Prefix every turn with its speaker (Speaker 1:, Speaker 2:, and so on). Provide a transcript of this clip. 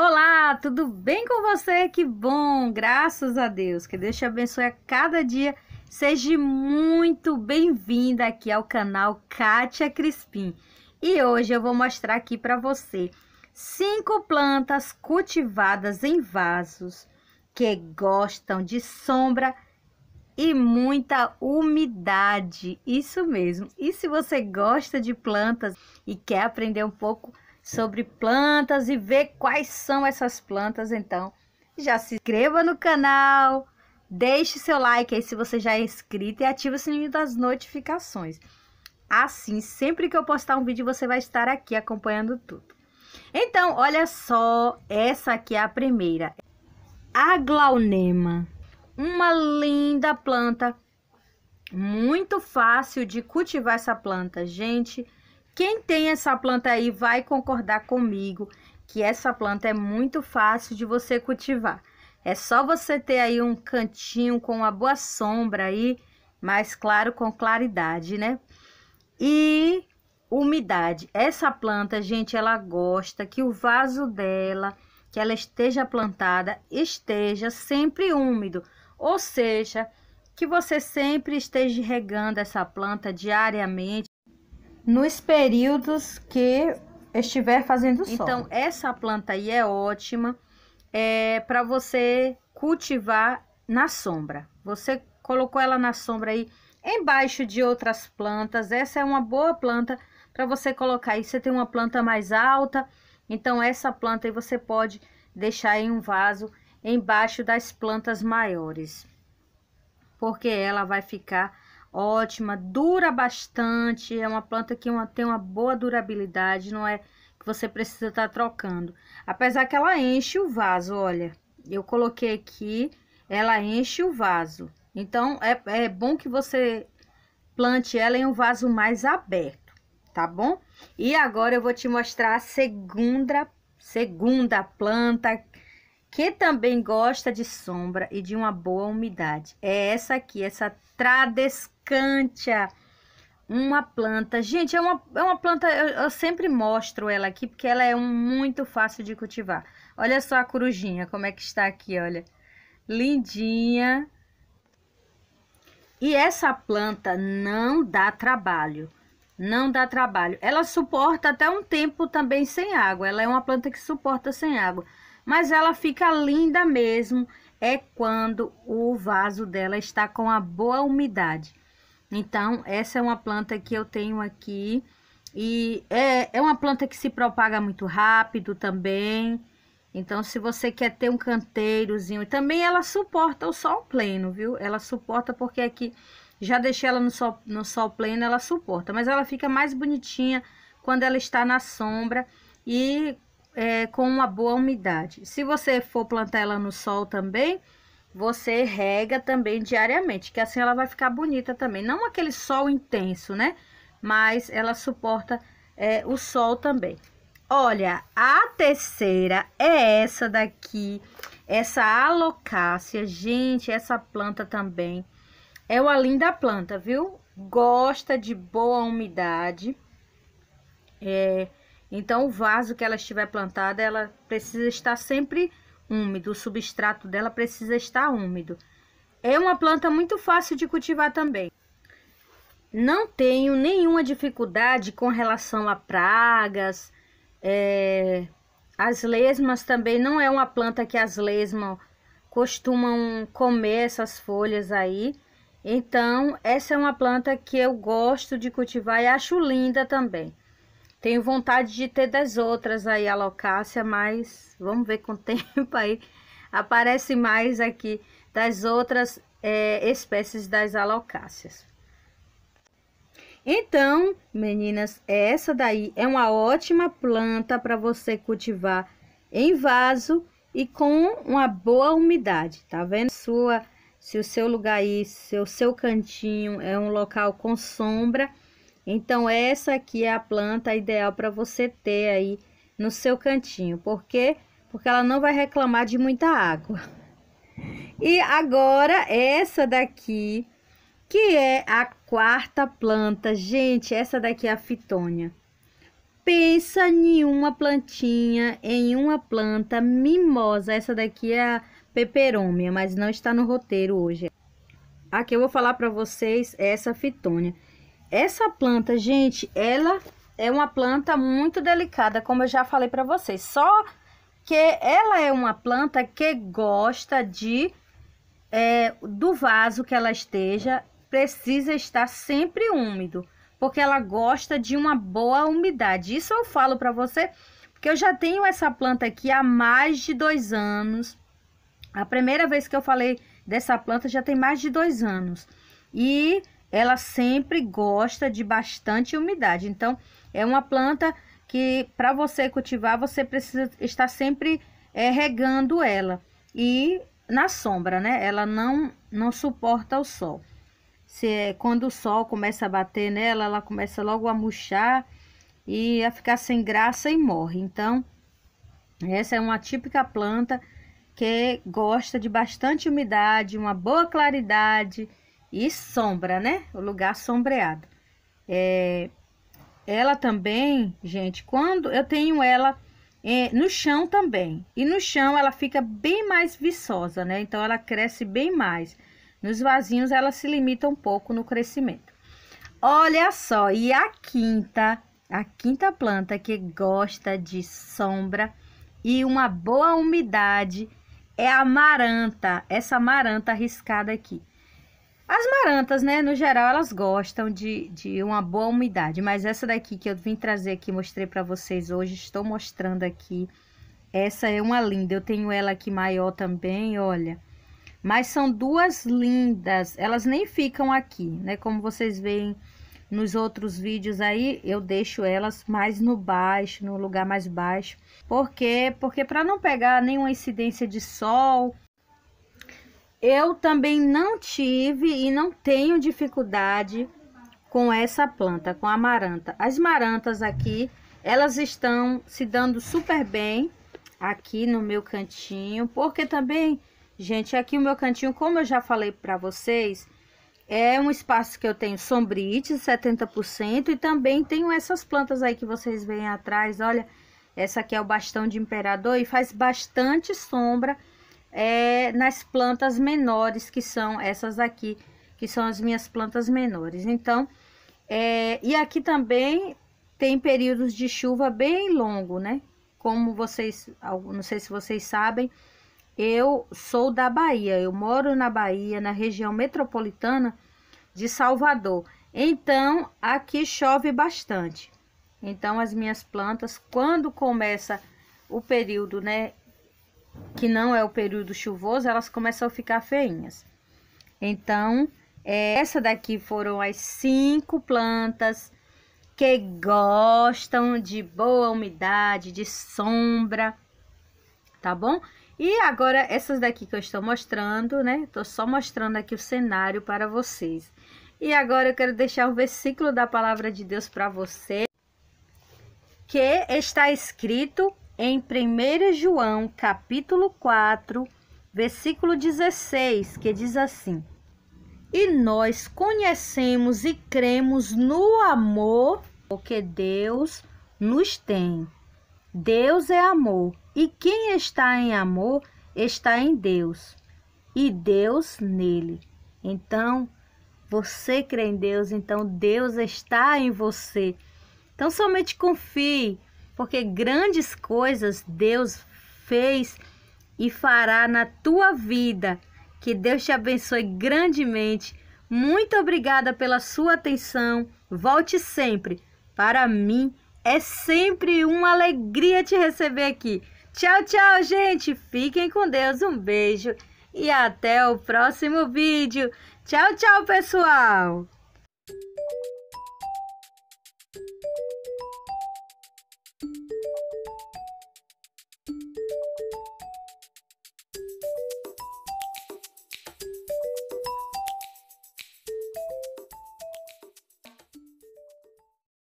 Speaker 1: Olá, tudo bem com você? Que bom, graças a Deus. Que Deus te abençoe a cada dia. Seja muito bem-vinda aqui ao canal Kátia Crispim. E hoje eu vou mostrar aqui para você cinco plantas cultivadas em vasos que gostam de sombra e muita umidade. Isso mesmo. E se você gosta de plantas e quer aprender um pouco sobre plantas e ver quais são essas plantas, então já se inscreva no canal, deixe seu like aí se você já é inscrito e ative o sininho das notificações. Assim, sempre que eu postar um vídeo, você vai estar aqui acompanhando tudo. Então, olha só, essa aqui é a primeira. A glaunema, uma linda planta, muito fácil de cultivar essa planta, gente. Quem tem essa planta aí vai concordar comigo que essa planta é muito fácil de você cultivar. É só você ter aí um cantinho com uma boa sombra aí, mais claro com claridade, né? E umidade. Essa planta, gente, ela gosta que o vaso dela, que ela esteja plantada, esteja sempre úmido. Ou seja, que você sempre esteja regando essa planta diariamente nos períodos que estiver fazendo sol. Então, essa planta aí é ótima é, para você cultivar na sombra. Você colocou ela na sombra aí, embaixo de outras plantas. Essa é uma boa planta para você colocar aí. Você tem uma planta mais alta, então essa planta aí você pode deixar em um vaso embaixo das plantas maiores, porque ela vai ficar ótima, dura bastante, é uma planta que uma, tem uma boa durabilidade, não é que você precisa estar tá trocando. Apesar que ela enche o vaso, olha, eu coloquei aqui, ela enche o vaso. Então, é, é bom que você plante ela em um vaso mais aberto, tá bom? E agora eu vou te mostrar a segunda, segunda planta que também gosta de sombra e de uma boa umidade. É essa aqui, essa Tradescantia, uma planta. Gente, é uma, é uma planta, eu, eu sempre mostro ela aqui, porque ela é um, muito fácil de cultivar. Olha só a corujinha, como é que está aqui, olha. Lindinha. E essa planta não dá trabalho não dá trabalho. Ela suporta até um tempo também sem água. Ela é uma planta que suporta sem água mas ela fica linda mesmo é quando o vaso dela está com a boa umidade. Então, essa é uma planta que eu tenho aqui e é, é uma planta que se propaga muito rápido também. Então, se você quer ter um canteirozinho, também ela suporta o sol pleno, viu? Ela suporta porque aqui já deixei ela no sol, no sol pleno, ela suporta, mas ela fica mais bonitinha quando ela está na sombra e é, com uma boa umidade. Se você for plantar ela no sol também, você rega também diariamente, que assim ela vai ficar bonita também. Não aquele sol intenso, né? Mas ela suporta é, o sol também. Olha, a terceira é essa daqui, essa alocácia. Gente, essa planta também é uma linda planta, viu? Gosta de boa umidade. É, então, o vaso que ela estiver plantada, ela precisa estar sempre úmido, o substrato dela precisa estar úmido. É uma planta muito fácil de cultivar também. Não tenho nenhuma dificuldade com relação a pragas. É... As lesmas também não é uma planta que as lesmas costumam comer essas folhas aí. Então, essa é uma planta que eu gosto de cultivar e acho linda também. Tenho vontade de ter das outras aí, a Locácia, mas vamos ver com o tempo aí. Aparece mais aqui das outras é, espécies das alocácias. Então, meninas, essa daí é uma ótima planta para você cultivar em vaso e com uma boa umidade, tá vendo? Sua, se o seu lugar aí, se o seu cantinho é um local com sombra, então, essa aqui é a planta ideal para você ter aí no seu cantinho. Por quê? Porque ela não vai reclamar de muita água. E agora, essa daqui, que é a quarta planta. Gente, essa daqui é a fitônia. Pensa em uma plantinha, em uma planta mimosa. Essa daqui é a peperômia, mas não está no roteiro hoje. Aqui eu vou falar para vocês essa fitônia. Essa planta, gente, ela é uma planta muito delicada, como eu já falei para vocês. Só que ela é uma planta que gosta de é, do vaso que ela esteja precisa estar sempre úmido, porque ela gosta de uma boa umidade. Isso eu falo para você, porque eu já tenho essa planta aqui há mais de dois anos. A primeira vez que eu falei dessa planta já tem mais de dois anos. E ela sempre gosta de bastante umidade. Então, é uma planta que para você cultivar, você precisa estar sempre é, regando ela. E na sombra, né? Ela não, não suporta o sol. Se, é, quando o sol começa a bater nela, ela começa logo a murchar e a ficar sem graça e morre. Então, essa é uma típica planta que gosta de bastante umidade, uma boa claridade e sombra, né? O lugar sombreado. É, ela também, gente, quando eu tenho ela é, no chão também. E no chão ela fica bem mais viçosa, né? Então ela cresce bem mais. Nos vasinhos ela se limita um pouco no crescimento. Olha só, e a quinta, a quinta planta que gosta de sombra e uma boa umidade é a maranta, essa maranta arriscada aqui. As marantas, né, no geral, elas gostam de, de uma boa umidade, mas essa daqui que eu vim trazer aqui, mostrei para vocês hoje, estou mostrando aqui. Essa é uma linda, eu tenho ela aqui maior também, olha. Mas são duas lindas, elas nem ficam aqui, né, como vocês veem nos outros vídeos aí, eu deixo elas mais no baixo, no lugar mais baixo. Por quê? Porque para não pegar nenhuma incidência de sol, eu também não tive e não tenho dificuldade com essa planta, com a maranta. As marantas aqui, elas estão se dando super bem aqui no meu cantinho, porque também, gente, aqui o meu cantinho, como eu já falei para vocês, é um espaço que eu tenho sombrite, 70%, e também tenho essas plantas aí que vocês veem atrás, olha, essa aqui é o bastão de imperador e faz bastante sombra, é, nas plantas menores, que são essas aqui, que são as minhas plantas menores. Então, é, e aqui também tem períodos de chuva bem longo, né? Como vocês, não sei se vocês sabem, eu sou da Bahia, eu moro na Bahia, na região metropolitana de Salvador. Então, aqui chove bastante. Então, as minhas plantas, quando começa o período, né, que não é o período chuvoso, elas começam a ficar feinhas. Então, é, essa daqui foram as cinco plantas que gostam de boa umidade, de sombra, tá bom? E agora, essas daqui que eu estou mostrando, né? estou só mostrando aqui o cenário para vocês. E agora eu quero deixar o versículo da palavra de Deus para você, que está escrito em 1 João, capítulo 4, versículo 16, que diz assim: E nós conhecemos e cremos no amor que Deus nos tem. Deus é amor, e quem está em amor está em Deus, e Deus nele. Então, você crê em Deus, então Deus está em você. Então, somente confie porque grandes coisas Deus fez e fará na tua vida. Que Deus te abençoe grandemente. Muito obrigada pela sua atenção. Volte sempre. Para mim é sempre uma alegria te receber aqui. Tchau, tchau, gente. Fiquem com Deus. Um beijo e até o próximo vídeo. Tchau, tchau, pessoal.